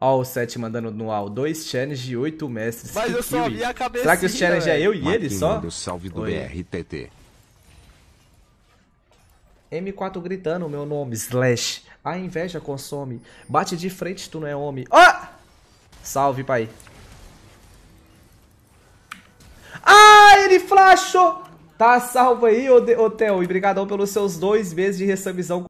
Ó, o 7 mandando no ao Dois challenge e oito mestres. Mas que eu só vi a cabeça. Será que os challenge é eu e ele só? salve do BRTT. M4 gritando o meu nome, Slash. A inveja consome. Bate de frente, tu não é homem. Ah! Salve, pai. Ah, ele flashou! Tá salvo aí, ô, Theo. E pelos seus dois meses de ressamizão.